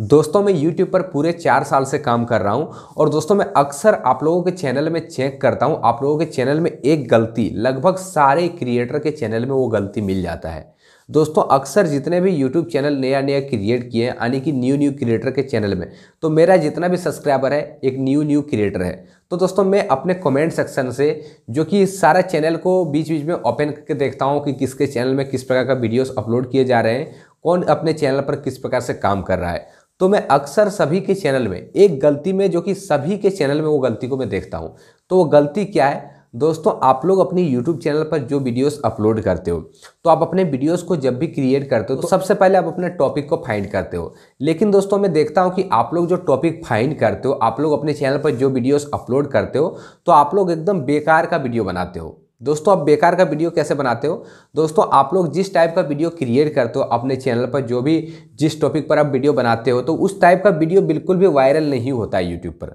दोस्तों मैं YouTube पर पूरे चार साल से काम कर रहा हूं और दोस्तों मैं अक्सर आप लोगों के चैनल में चेक करता हूं आप लोगों के चैनल में एक गलती लगभग सारे क्रिएटर के चैनल में वो गलती मिल जाता है दोस्तों अक्सर जितने भी YouTube चैनल नया नया क्रिएट किए हैं यानी कि न्यू न्यू क्रिएटर के चैनल में तो मेरा जितना भी सब्सक्राइबर है एक न्यू न्यू क्रिएटर है तो दोस्तों मैं अपने कमेंट सेक्शन से जो कि सारा चैनल को बीच बीच में ओपन करके देखता हूँ कि किसके चैनल में किस प्रकार का वीडियोस अपलोड किए जा रहे हैं कौन अपने चैनल पर किस प्रकार से काम कर रहा है तो मैं अक्सर सभी के चैनल में एक गलती में जो कि सभी के चैनल में वो गलती को मैं देखता हूँ तो वो गलती क्या है दोस्तों आप लोग अपनी YouTube चैनल पर जो वीडियोस अपलोड करते हो तो आप अपने वीडियोस को जब भी क्रिएट करते हो तो, तो सबसे पहले आप अपने टॉपिक को फाइंड करते हो लेकिन दोस्तों मैं देखता हूं कि आप लोग जो टॉपिक फाइंड करते हो आप लोग अपने चैनल पर जो वीडियोस अपलोड करते हो तो आप लोग एकदम बेकार का वीडियो बनाते हो दोस्तों आप बेकार का वीडियो कैसे बनाते हो दोस्तों आप लोग जिस टाइप का वीडियो क्रिएट करते हो अपने चैनल पर जो भी जिस टॉपिक पर आप वीडियो बनाते हो तो उस टाइप का वीडियो बिल्कुल भी वायरल नहीं होता है यूट्यूब पर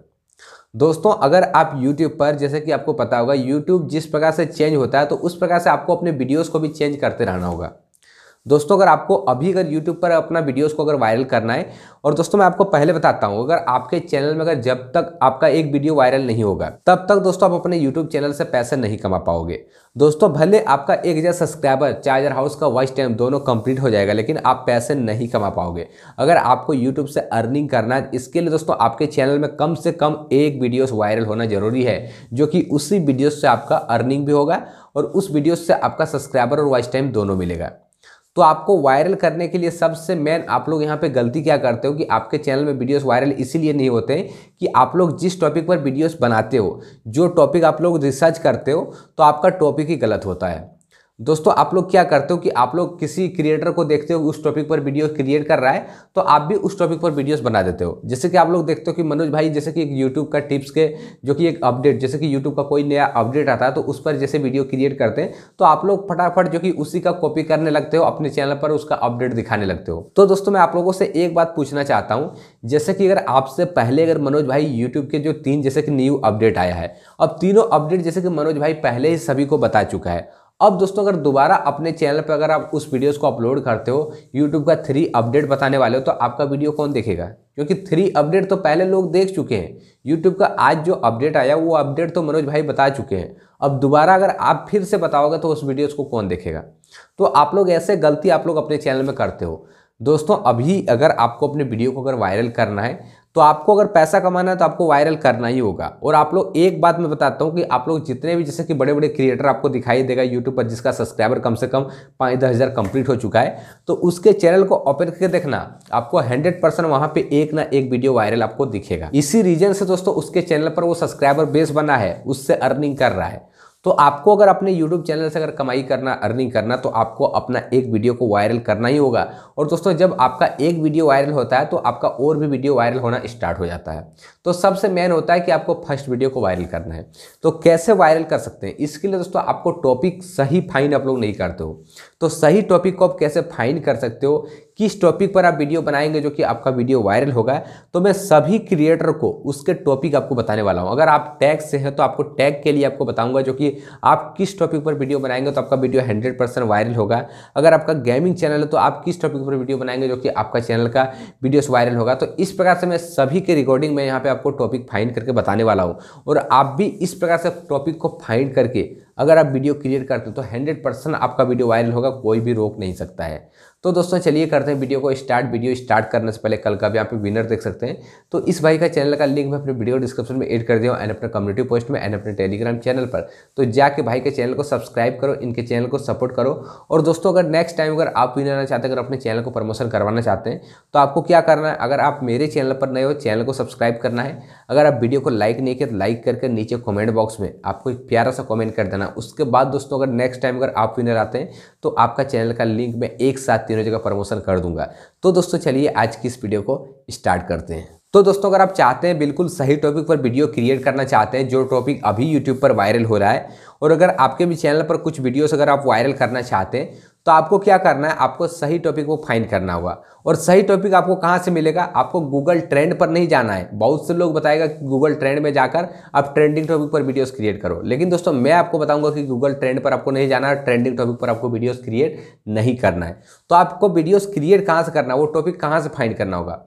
दोस्तों अगर आप YouTube पर जैसे कि आपको पता होगा YouTube जिस प्रकार से चेंज होता है तो उस प्रकार से आपको अपने वीडियोस को भी चेंज करते रहना होगा दोस्तों अगर आपको अभी अगर यूट्यूब पर अपना वीडियोस को अगर वायरल करना है और दोस्तों मैं आपको पहले बताता हूँ अगर आपके चैनल में अगर जब तक आपका एक वीडियो वायरल नहीं होगा तब तक दोस्तों आप अपने यूट्यूब चैनल से पैसे नहीं कमा पाओगे दोस्तों भले आपका एक हज़ार सब्सक्राइबर चार हाउस का वॉइस टाइम दोनों कंप्लीट हो जाएगा लेकिन आप पैसे नहीं कमा पाओगे अगर आपको यूट्यूब से अर्निंग करना है इसके लिए दोस्तों आपके चैनल में कम से कम एक वीडियो वायरल होना जरूरी है जो कि उसी वीडियोज से आपका अर्निंग भी होगा और उस वीडियो से आपका सब्सक्राइबर और वॉइस टाइम दोनों मिलेगा तो आपको वायरल करने के लिए सबसे मेन आप लोग यहाँ पे गलती क्या करते हो कि आपके चैनल में वीडियोस वायरल इसीलिए नहीं होते कि आप लोग जिस टॉपिक पर वीडियोस बनाते हो जो टॉपिक आप लोग रिसर्च करते हो तो आपका टॉपिक ही गलत होता है दोस्तों आप लोग क्या करते हो कि आप लोग किसी क्रिएटर को देखते हो उस टॉपिक पर वीडियो क्रिएट कर रहा है तो आप भी उस टॉपिक पर वीडियोस बना देते हो जैसे कि आप लोग देखते हो कि मनोज भाई जैसे कि एक यूट्यूब का टिप्स के जो कि एक अपडेट जैसे कि यूट्यूब का कोई नया अपडेट आता है तो उस पर जैसे वीडियो क्रिएट करते हैं तो आप लोग फटाफट जो कि उसी का कॉपी करने लगते हो अपने चैनल पर उसका अपडेट दिखाने लगते हो तो दोस्तों मैं आप लोगों से एक बात पूछना चाहता हूँ जैसे कि अगर आपसे पहले अगर मनोज भाई यूट्यूब के जो तीन जैसे कि न्यू अपडेट आया है अब तीनों अपडेट जैसे कि मनोज भाई पहले ही सभी को बता चुका है अब दोस्तों अगर दोबारा अपने चैनल पर अगर आप उस वीडियोस को अपलोड करते हो यूट्यूब का थ्री अपडेट बताने वाले हो तो आपका वीडियो कौन देखेगा क्योंकि थ्री अपडेट तो पहले लोग देख चुके हैं यूट्यूब का आज जो अपडेट आया वो अपडेट तो मनोज भाई बता चुके हैं अब दोबारा अगर आप फिर से बताओगे तो उस वीडियोज़ को कौन देखेगा तो आप लोग ऐसे गलती आप लोग अपने चैनल में करते हो दोस्तों अभी अगर आपको अपने वीडियो को अगर वायरल करना है तो आपको अगर पैसा कमाना है तो आपको वायरल करना ही होगा और आप लोग एक बात मैं बताता हूँ कि आप लोग जितने भी जैसे कि बड़े बड़े क्रिएटर आपको दिखाई देगा यूट्यूब पर जिसका सब्सक्राइबर कम से कम पाँच दस हज़ार कंप्लीट हो चुका है तो उसके चैनल को ओपन करके देखना आपको हंड्रेड परसेंट वहाँ पर एक ना एक वीडियो वायरल आपको दिखेगा इसी रीजन से दोस्तों उसके चैनल पर वो सब्सक्राइबर बेस बना है उससे अर्निंग कर रहा है तो आपको अगर अपने YouTube चैनल से अगर कमाई करना अर्निंग करना तो आपको अपना एक वीडियो को वायरल करना ही होगा और दोस्तों जब आपका एक वीडियो वायरल होता है तो आपका और भी वीडियो वायरल होना स्टार्ट हो जाता है तो सबसे मेन होता है कि आपको फर्स्ट वीडियो को वायरल करना है तो कैसे वायरल कर सकते हैं इसके लिए दोस्तों आपको टॉपिक सही फाइन आप लोग नहीं करते हो तो सही टॉपिक को आप कैसे फाइन कर सकते हो किस टॉपिक पर आप वीडियो बनाएंगे जो कि आपका वीडियो वायरल होगा तो मैं सभी क्रिएटर को उसके टॉपिक आपको बताने वाला हूँ अगर आप टैग से हैं तो आपको टैग के लिए आपको बताऊंगा जो कि आप किस टॉपिक पर वीडियो बनाएंगे तो आपका वीडियो हंड्रेड परसेंट वायरल होगा अगर आपका गेमिंग चैनल है तो आप किस टॉपिक पर वीडियो बनाएंगे जो कि आपका चैनल का वीडियोस वायरल होगा तो इस प्रकार से मैं सभी के रिकॉर्डिंग में यहाँ पर आपको टॉपिक फाइंड करके बताने वाला हूँ और आप भी इस प्रकार से टॉपिक को फाइंड करके अगर आप वीडियो क्रिएट करते हो तो हंड्रेड परसेंट आपका वीडियो वायरल होगा कोई भी रोक नहीं सकता है तो दोस्तों चलिए करते हैं वीडियो को स्टार्ट वीडियो स्टार्ट करने से पहले कल का भी आप विनर देख सकते हैं तो इस भाई का चैनल का लिंक मैं अपने वीडियो डिस्क्रिप्शन में एड कर दिया एंड अपने कम्युनिटी पोस्ट में एंड अपने टेलीग्राम चैनल पर तो जाके भाई के चैनल को सब्सक्राइब करो इनके चैनल को सपोर्ट करो और दोस्तों अगर नेक्स्ट टाइम अगर आप विनर आना चाहते हैं अगर अपने चैनल को प्रमोशन करवाना चाहते हैं तो आपको क्या करना है अगर आप मेरे चैनल पर नए हो चैनल को सब्सक्राइब करना है अगर आप वीडियो को लाइक नहीं किया तो लाइक करके नीचे कॉमेंट बॉक्स में आपको एक प्यारा सा कॉमेंट कर देना करना उसके बाद दोस्तों अगर नेक्स्ट टाइम अगर आप विनर आते हैं तो आपका चैनल का लिंक मैं एक साथ तीनों जगह प्रमोशन कर दूंगा तो दोस्तों चलिए आज की इस वीडियो को स्टार्ट करते हैं तो दोस्तों अगर आप चाहते हैं बिल्कुल सही टॉपिक पर वीडियो क्रिएट करना चाहते हैं जो टॉपिक अभी यूट्यूब पर वायरल हो रहा है और अगर आपके भी चैनल पर कुछ वीडियोस अगर आप वायरल करना चाहते हैं तो आपको क्या करना है आपको सही टॉपिक को फाइंड करना होगा और सही टॉपिक आपको कहाँ से मिलेगा आपको गूगल ट्रेंड पर नहीं जाना है बहुत से लोग बताएगा कि गूगल ट्रेंड में जाकर आप ट्रेंडिंग टॉपिक पर वीडियोस क्रिएट करो लेकिन दोस्तों मैं आपको बताऊंगा कि गूगल ट्रेंड पर आपको नहीं जाना है ट्रेंडिंग टॉपिक पर आपको वीडियोज़ क्रिएट नहीं करना है तो आपको वीडियोज़ क्रिएट कहाँ से करना है वो टॉपिक कहाँ से फाइंड करना होगा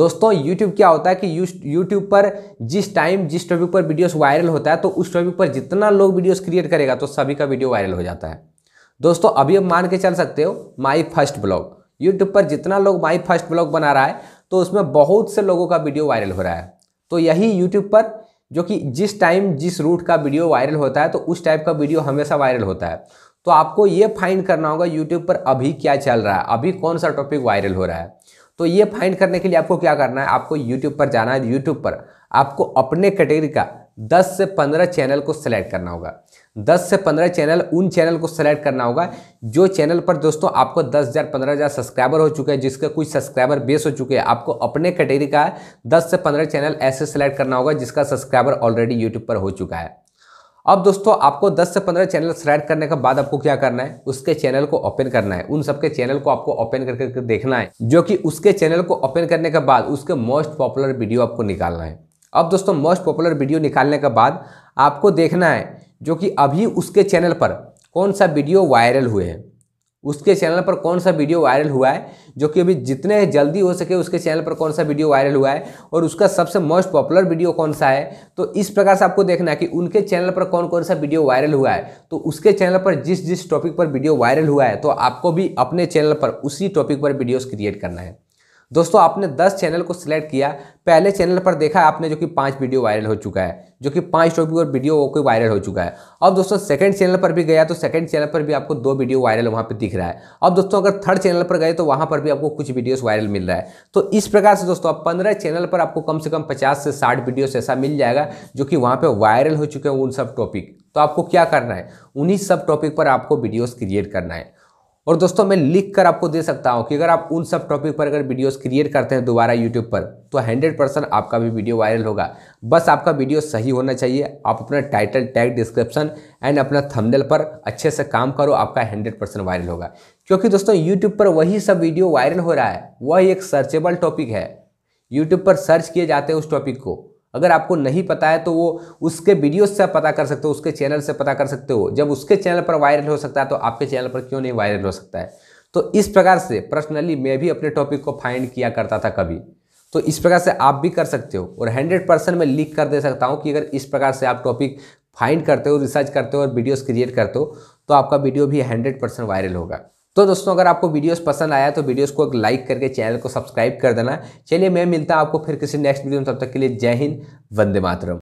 दोस्तों YouTube क्या होता है कि YouTube पर जिस टाइम जिस टॉपिक पर वीडियोस वायरल होता है तो उस टॉपिक पर जितना लोग वीडियोस क्रिएट करेगा तो सभी का वीडियो वायरल हो जाता है दोस्तों अभी आप मान के चल सकते हो माई फर्स्ट ब्लॉग यूट्यूब पर जितना लोग माई फर्स्ट ब्लॉग बना रहा है तो उसमें बहुत से लोगों का वीडियो वायरल हो रहा है तो यही यूट्यूब पर जो कि जिस टाइम जिस रूट का वीडियो वायरल होता है तो उस टाइप का वीडियो हमेशा वायरल होता है तो आपको ये फाइंड करना होगा यूट्यूब पर अभी क्या चल रहा है अभी कौन सा टॉपिक वायरल हो रहा है तो ये फाइंड करने के लिए आपको क्या करना है आपको यूट्यूब पर जाना है यूट्यूब पर आपको अपने कैटेगरी का 10 से 15 चैनल को सिलेक्ट करना होगा 10 से 15 चैनल उन चैनल को सेलेक्ट करना होगा जो चैनल पर दोस्तों आपको 10,000 15,000 सब्सक्राइबर हो चुके हैं जिसके कुछ सब्सक्राइबर बेस हो चुके हैं आपको अपने कैटेगरी का 10 से 15 चैनल ऐसे सेलेक्ट करना होगा जिसका सब्सक्राइबर ऑलरेडी यूट्यूब पर हो चुका है अब दोस्तों आपको 10 से 15 चैनल सेलेक्ट करने के बाद आपको क्या करना है उसके चैनल को ओपन करना है उन सबके चैनल को आपको ओपन करके देखना है जो कि उसके चैनल को ओपन करने के बाद उसके मोस्ट पॉपुलर वीडियो आपको निकालना है अब दोस्तों मोस्ट पॉपुलर वीडियो निकालने के बाद आपको देखना है जो कि अभी उसके चैनल पर कौन सा वीडियो वायरल हुए हैं उसके चैनल पर कौन सा वीडियो वायरल हुआ है जो कि अभी जितने जल्दी हो सके उसके चैनल पर कौन सा वीडियो वायरल हुआ है और उसका सबसे मोस्ट पॉपुलर वीडियो कौन सा है तो इस प्रकार से आपको देखना है कि उनके चैनल पर कौन कौन सा वीडियो वायरल हुआ है तो उसके चैनल पर जिस जिस टॉपिक पर वीडियो वायरल हुआ है तो आपको भी अपने चैनल पर उसी टॉपिक पर वीडियोज़ क्रिएट करना है दोस्तों आपने 10 चैनल को सिलेक्ट किया पहले चैनल पर देखा आपने जो कि पांच वीडियो वायरल हो चुका है जो कि पांच टॉपिक और वीडियो वो कोई वायरल हो चुका है अब दोस्तों सेकंड चैनल पर भी गया तो सेकंड चैनल पर भी आपको दो वीडियो वायरल वहाँ पर दिख रहा है अब दोस्तों अगर थर्ड चैनल पर गए तो वहाँ पर भी आपको कुछ वीडियोस वायरल मिल रहा है तो इस प्रकार से दोस्तों पंद्रह चैनल पर आपको कम से कम पचास से साठ वीडियोज ऐसा मिल जाएगा जो कि वहाँ पर वायरल हो चुके हैं उन सब टॉपिक तो आपको क्या करना है उन्हीं सब टॉपिक पर आपको वीडियोज़ क्रिएट करना है और दोस्तों मैं लिख कर आपको दे सकता हूँ कि अगर आप उन सब टॉपिक पर अगर वीडियोस क्रिएट करते हैं दोबारा यूट्यूब पर तो 100 परसेंट आपका भी वीडियो वायरल होगा बस आपका वीडियो सही होना चाहिए आप अपना टाइटल टैग डिस्क्रिप्शन एंड अपना थंबनेल पर अच्छे से काम करो आपका 100 परसेंट वायरल होगा क्योंकि दोस्तों यूट्यूब पर वही सब वीडियो वायरल हो रहा है वह एक सर्चेबल टॉपिक है यूट्यूब पर सर्च किए जाते हैं उस टॉपिक को अगर आपको नहीं पता है तो वो उसके वीडियोस से पता कर सकते हो उसके चैनल से पता कर सकते हो जब उसके चैनल पर वायरल हो सकता है तो आपके चैनल पर क्यों नहीं वायरल हो सकता है तो इस प्रकार से पर्सनली मैं भी अपने टॉपिक को फाइंड किया करता था कभी तो इस प्रकार से आप भी कर सकते हो और हंड्रेड परसेंट मैं लिख कर दे सकता हूँ कि अगर इस प्रकार से आप टॉपिक फाइंड करते हो रिसर्च करते हो और वीडियोज क्रिएट करते हो तो आपका वीडियो भी हंड्रेड परसेंट वायरल होगा तो दोस्तों अगर आपको वीडियोस पसंद आया तो वीडियोस को एक लाइक करके चैनल को सब्सक्राइब कर देना चलिए मैं मिलता हूँ आपको फिर किसी नेक्स्ट वीडियो में तब तक के लिए जय हिंद वंदे मातरम